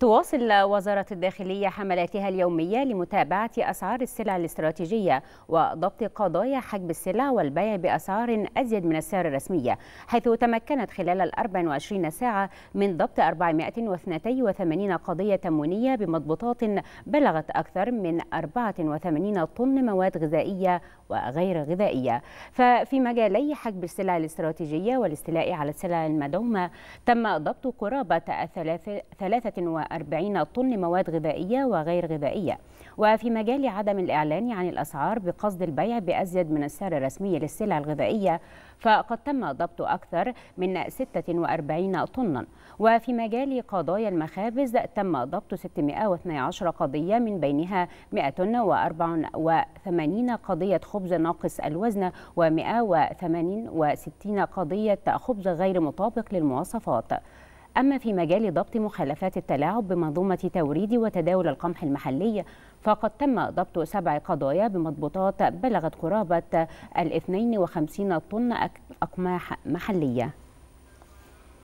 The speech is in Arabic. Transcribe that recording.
تواصل وزارة الداخلية حملاتها اليومية لمتابعة أسعار السلع الاستراتيجية وضبط قضايا حجب السلع والبيع بأسعار أزيد من السعر الرسمية حيث تمكنت خلال ال 24 ساعة من ضبط 482 قضية تموينية بمضبوطات بلغت أكثر من 84 طن مواد غذائية وغير غذائية ففي مجالي حجب السلع الاستراتيجية والاستيلاء على السلع المدعومة تم ضبط قرابة 3 40 طن مواد غذائية وغير غذائية وفي مجال عدم الإعلان عن الأسعار بقصد البيع بأزيد من السعر الرسمي للسلع الغذائية فقد تم ضبط أكثر من 46 طنا وفي مجال قضايا المخابز تم ضبط 612 قضية من بينها 184 قضية خبز ناقص الوزن و 168 قضية خبز غير مطابق للمواصفات أما في مجال ضبط مخالفات التلاعب بمنظومة توريد وتداول القمح المحلي فقد تم ضبط سبع قضايا بمضبوطات بلغت قرابة 52 طن أقماح محلية